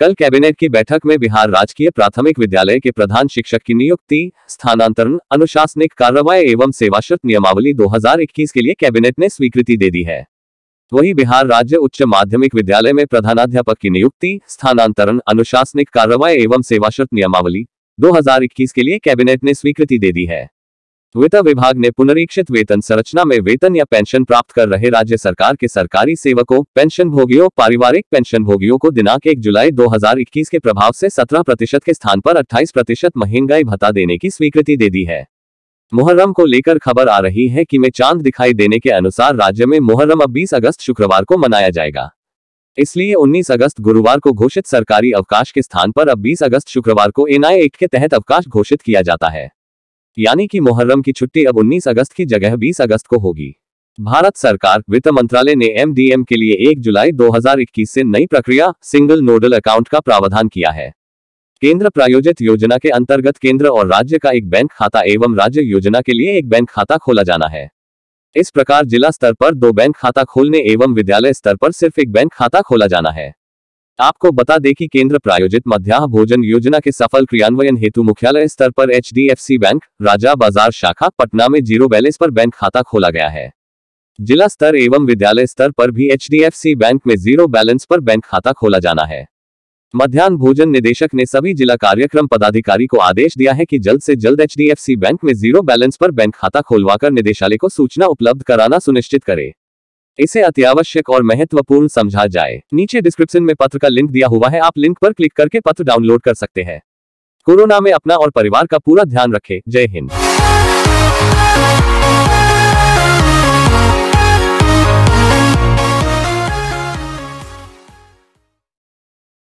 कल कैबिनेट की बैठक में बिहार राजकीय प्राथमिक विद्यालय के प्रधान शिक्षक की नियुक्ति स्थानांतरण अनुशासनिक कार्रवाई एवं सेवा शर्त नियमावली 2021 के लिए कैबिनेट ने स्वीकृति दे दी है वही बिहार राज्य उच्च माध्यमिक विद्यालय में प्रधानाध्यापक की नियुक्ति स्थानांतरण अनुशासनिक कार्रवाई एवं सेवा शर्त नियमावली 2021 के लिए कैबिनेट ने स्वीकृति दे दी है वेतन विभाग ने पुनरीक्षित वेतन संरचना में वेतन या पेंशन प्राप्त कर रहे राज्य सरकार के सरकारी सेवकों पेंशन भोगियों पारिवारिक पेंशन भोगियों को दिनांक एक जुलाई 2021 के प्रभाव से 17 प्रतिशत के स्थान पर 28 प्रतिशत महंगाई भत्ता देने की स्वीकृति दे दी है मुहर्रम को लेकर खबर आ रही है कि में चांद दिखाई देने के अनुसार राज्य में मुहर्रम अब बीस अगस्त शुक्रवार को मनाया जाएगा इसलिए 19 अगस्त गुरुवार को घोषित सरकारी अवकाश के स्थान पर अब 20 अगस्त शुक्रवार को एनआईए एक्ट के तहत अवकाश घोषित किया जाता है यानी कि मुहर्रम की छुट्टी अब 19 अगस्त की जगह 20 अगस्त को होगी भारत सरकार वित्त मंत्रालय ने एमडीएम के लिए 1 जुलाई 2021 से नई प्रक्रिया सिंगल नोडल अकाउंट का प्रावधान किया है केंद्र प्रायोजित योजना के अंतर्गत केंद्र और राज्य का एक बैंक खाता एवं राज्य योजना के लिए एक बैंक खाता खोला जाना है इस प्रकार जिला स्तर पर दो बैंक खाता खोलने एवं विद्यालय स्तर पर सिर्फ एक बैंक खाता खोला जाना है आपको बता दें कि केंद्र प्रायोजित मध्याह भोजन योजना के सफल क्रियान्वयन हेतु मुख्यालय स्तर पर एचडीएफसी बैंक राजा बाजार शाखा पटना में जीरो बैलेंस पर बैंक खाता खोला गया है जिला स्तर एवं विद्यालय स्तर पर भी एचडीएफसी बैंक में जीरो बैलेंस पर बैंक खाता खोला जाना है मध्यान्ह भोजन निदेशक ने सभी जिला कार्यक्रम पदाधिकारी को आदेश दिया है कि जल्द से जल्द एचडीएफसी बैंक में जीरो बैलेंस पर बैंक खाता खोलवाकर निदेशालय को सूचना उपलब्ध कराना सुनिश्चित करें इसे अत्यावश्यक और महत्वपूर्ण समझा जाए नीचे डिस्क्रिप्शन में पत्र का लिंक दिया हुआ है आप लिंक पर क्लिक करके पत्र डाउनलोड कर सकते हैं कोरोना में अपना और परिवार का पूरा ध्यान रखें जय हिंद